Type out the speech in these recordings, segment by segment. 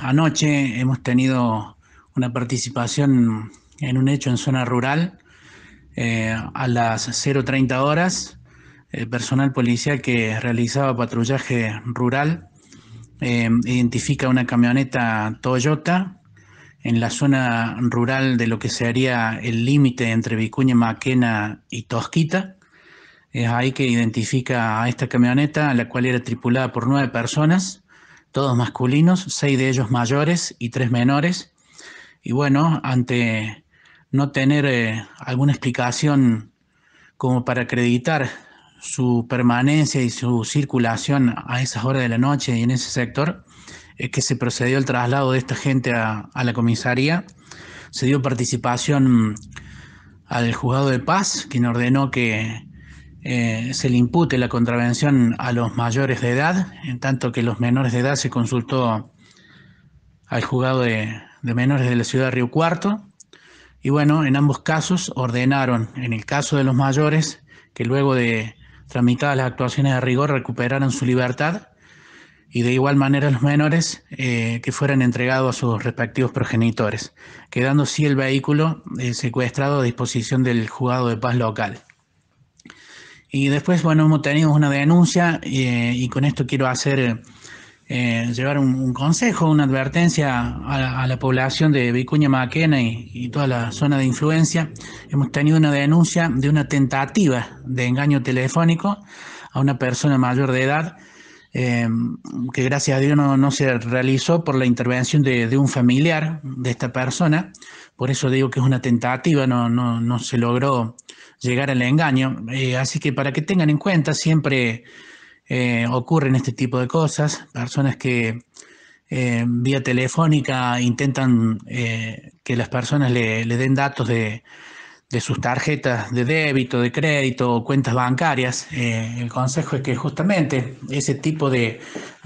Anoche hemos tenido una participación en un hecho en zona rural. Eh, a las 0.30 horas, el eh, personal policial que realizaba patrullaje rural eh, identifica una camioneta Toyota en la zona rural de lo que sería el límite entre Vicuña Maquena y Tosquita. Es ahí que identifica a esta camioneta, la cual era tripulada por nueve personas todos masculinos, seis de ellos mayores y tres menores. Y bueno, ante no tener eh, alguna explicación como para acreditar su permanencia y su circulación a esas horas de la noche y en ese sector, es que se procedió el traslado de esta gente a, a la comisaría. Se dio participación mm, al juzgado de paz, quien ordenó que eh, se le impute la contravención a los mayores de edad, en tanto que los menores de edad se consultó al juzgado de, menores de la ciudad de Río Cuarto. Y bueno, en ambos casos ordenaron, en el caso de los mayores, que luego de tramitadas las actuaciones de rigor recuperaran su libertad y de igual manera los menores eh, que fueran entregados a sus respectivos progenitores, quedando así el vehículo eh, secuestrado a disposición del juzgado de paz local. Y después, bueno, hemos tenido una denuncia eh, y con esto quiero hacer, eh, llevar un, consejo, una advertencia a la, población de Vicuña Maquena y, toda la zona de influencia. Hemos tenido una denuncia de una tentativa de engaño telefónico a una persona mayor de edad Em, que gracias a Dios no, se realizó por la intervención de, un familiar de esta persona. Por eso digo que es una tentativa, no, no, se logró llegar al engaño. Eh, así que para que tengan en cuenta, siempre eh, ocurren este tipo de cosas, personas que em, vía telefónica intentan eh, que las personas le den datos de de sus tarjetas de débito, de crédito, o cuentas bancarias. Eh, el consejo es que justamente ese tipo de,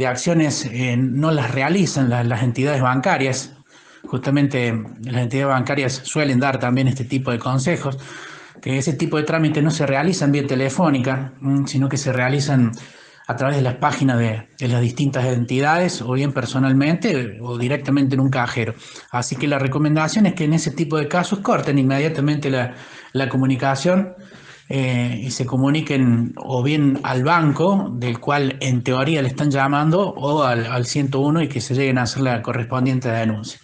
acciones eh, no las realizan las, las, entidades bancarias. Justamente las entidades bancarias suelen dar también este tipo de consejos, que ese tipo de trámites no se realizan vía telefónica, mm, sino que se realizan a través de las páginas de, las distintas entidades o bien personalmente o directamente en un cajero. Así que la recomendación es que en ese tipo de casos corten inmediatamente la, comunicación eh, y se comuniquen o bien al banco, del cual en teoría le están llamando, o al, al 101 y que se lleguen a hacer la correspondiente denuncia.